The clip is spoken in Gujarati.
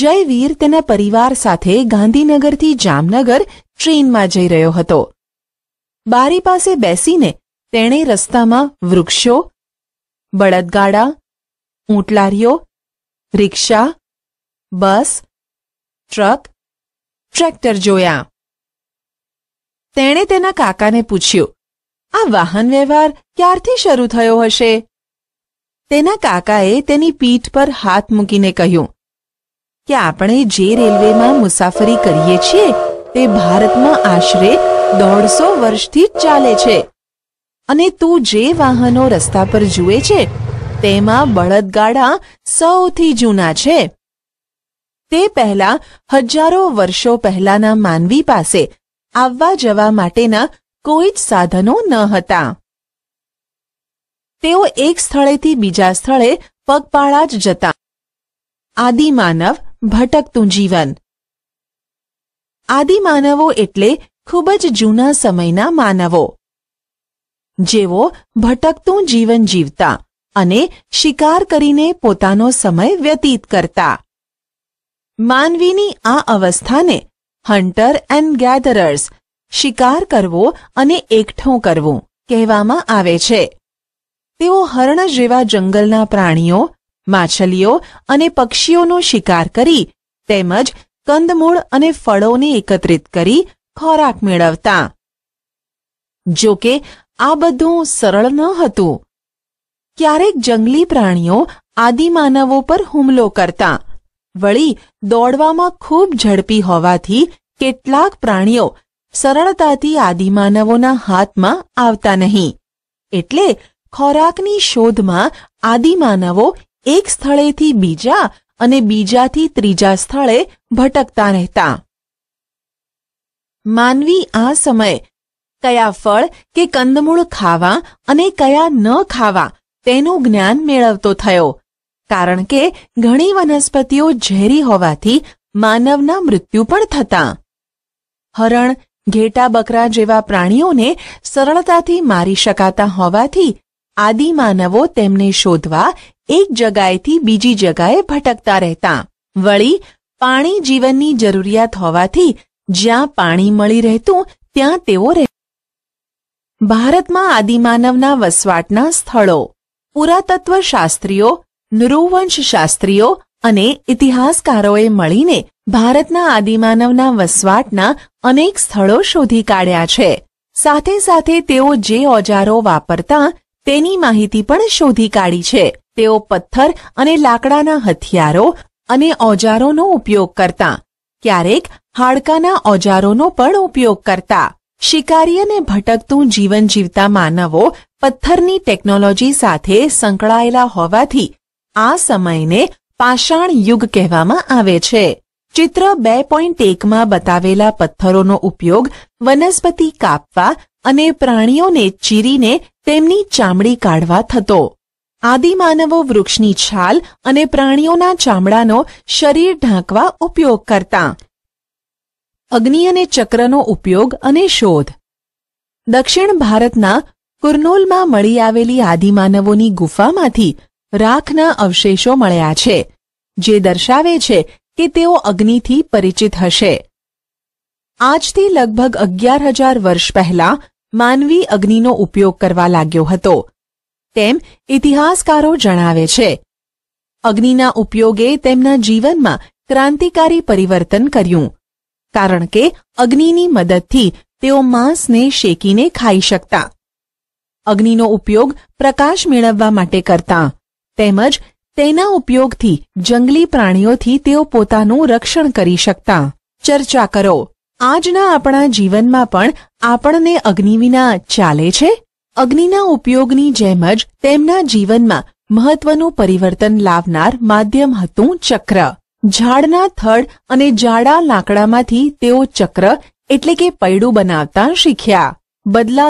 જયવીર તેના પરિવાર સાથે ગાંધીનગરથી જામનગર ટ્રેનમાં જઈ રહ્યો હતો બારી પાસે બેસીને તેણે રસ્તામાં વૃક્ષો બળદગાડા ઊંટલારીઓ રિક્ષા બસ ટ્રક ટ્રેક્ટર જોયા તેણે તેના કાકાને પૂછ્યું આ વાહન વ્યવહાર ક્યારથી શરૂ થયો હશે તેના કાકાએ તેની પીઠ પર હાથ મૂકીને કહ્યું કે આપણે જે રેલવેમાં મુસાફરી કરીએ છીએ તે ભારતમાં આશરે દોઢસો વર્ષથી ચાલે છે અને તું જે વાહનો રસ્તા પર જુએ છે તેમાં બળદગાડા સૌથી જૂના છે તે પહેલા હજારો વર્ષો પહેલાના માનવી પાસે આવવા જવા માટેના કોઈ જ સાધનો ન હતા તેઓ એક સ્થળેથી બીજા સ્થળે પગપાળા જ જતા આદિમાનવ ભટકતું જીવન આદિમાનવો એટલે ખૂબ જ જૂના સમયના માનવો જેઓ ભટકતું જીવન જીવતા અને શિકાર કરીને પોતાનો સમય વ્યતીત કરતા માનવીની આ અવસ્થાને હન્ટર એન્ડ ગેધરર્સ શિકાર કરવો અને એકઠું કરવું કહેવામાં આવે છે તેઓ હરણ જેવા જંગલના પ્રાણીઓ માછલીઓ અને પક્ષીઓનો શિકાર કરી તેમજ કંદમૂળ અને ફળોને એકત્રિત કરી ખોરાક મેળવતા જો કે આ બધું સરળ ન હતું ક્યારેક જંગલી પ્રાણીઓ આદિમાનવો પર હુમલો કરતા વળી દોડવામાં ખૂબ ઝડપી હોવાથી કેટલાક પ્રાણીઓ સરળતાથી આદિમાનવોના હાથમાં આવતા નહીં એટલે ખોરાકની શોધમાં આદિમાનવો એક સ્થળેથી બીજા અને બીજાથી ત્રીજા સ્થળે ભટકતા રહેતા માનવી આ સમયે કયા ફળ કે કંદમૂળ ખાવા અને કયા ન ખાવા તેનું જ્ઞાન મેળવતો થયો કારણ કે ઘણી વનસ્પતિઓ ઝેરી હોવાથી માનવના મૃત્યુ પણ થતા હરણ ઘેટા બકરા જેવા પ્રાણીઓને સરળતાથી મારી શકાતા હોવાથી આદિમાનવો તેમને શોધવા એક જગાએથી બીજી જગાએ ભટકતા રહેતા વળી પાણી જીવનની જરૂરિયાત હોવાથી જ્યાં પાણી મળી રહેતું ત્યાં તેઓ રહે ભારતમાં આદિમાનવના વસવાટના સ્થળો પુરાતત્વ શાસ્ત્રીઓ નૃવંશ શાસ્ત્રીઓ અને ઇતિહાસકારોએ મળીને ભારતના આદિમાનવના વસવાટના અનેક સ્થળો શોધી કાઢ્યા છે સાથે સાથે તેઓ જે ઓજારો વાપરતા તેની માહિતી પણ શોધી કાઢી છે તેઓ પથ્થર અને લાકડાના હથિયારો અને ઓજારોનો ઉપયોગ કરતા ક્યારેક હાડકાના ઓજારોનો પણ ઉપયોગ કરતા શિકારી અને ભટકતું જીવન જીવતા માનવો પથ્થરની ટેકનોલોજી સાથે સંકળાયેલા હોવાથી આ સમયને પાષાણ યુગ કહેવામાં આવે છે ચિત્ર બે પોઈન્ટ એકમાં બતાવેલા પથ્થરોનો ઉપયોગ વનસ્પતિ કાપવા અને પ્રાણીઓને ચીરીને તેમની ચામડી કાઢવા થતો આદિમાનવો વૃક્ષની છાલ અને પ્રાણીઓના ચામડાનો શરીર ઢાંકવા ઉપયોગ કરતા અગ્નિ અને ચક્રનો ઉપયોગ અને શોધ દક્ષિણ ભારતના કુર્નોલમાં મળી આવેલી આદિમાનવોની ગુફામાંથી રાખના અવશેષો મળ્યા છે જે દર્શાવે છે કે તેઓ અગ્નિથી પરિચિત હશે આજથી લગભગ અગિયાર હજાર વર્ષ પહેલા માનવી અગ્નિનો ઉપયોગ કરવા લાગ્યો હતો તેમ ઇતિહાસકારો જણાવે છે અગ્નિના ઉપયોગે તેમના જીવનમાં ક્રાંતિકારી પરિવર્તન કર્યું કારણ કે અગ્નિની મદદથી તેઓ માંસને શેકીને ખાઈ શકતા અગ્નિનો ઉપયોગ પ્રકાશ મેળવવા માટે કરતા તેમજ તેના ઉપયોગથી જંગલી પ્રાણીઓથી તેઓ પોતાનું રક્ષણ કરી શકતા ચર્ચા કરો આજના આપણા જીવનમાં પણ આપણને અગ્નિ વિના ચાલે છે અગ્નિના ઉપયોગની જેમ જ તેમના જીવનમાં મહત્વનું પરિવર્તન લાવનાર માધ્યમ હતું ચક્ર ઝાડના થડ અને જાડા લાકડામાંથી તેઓ ચક્ર એટલે કે પૈડું બનાવતા શીખ્યા બદલા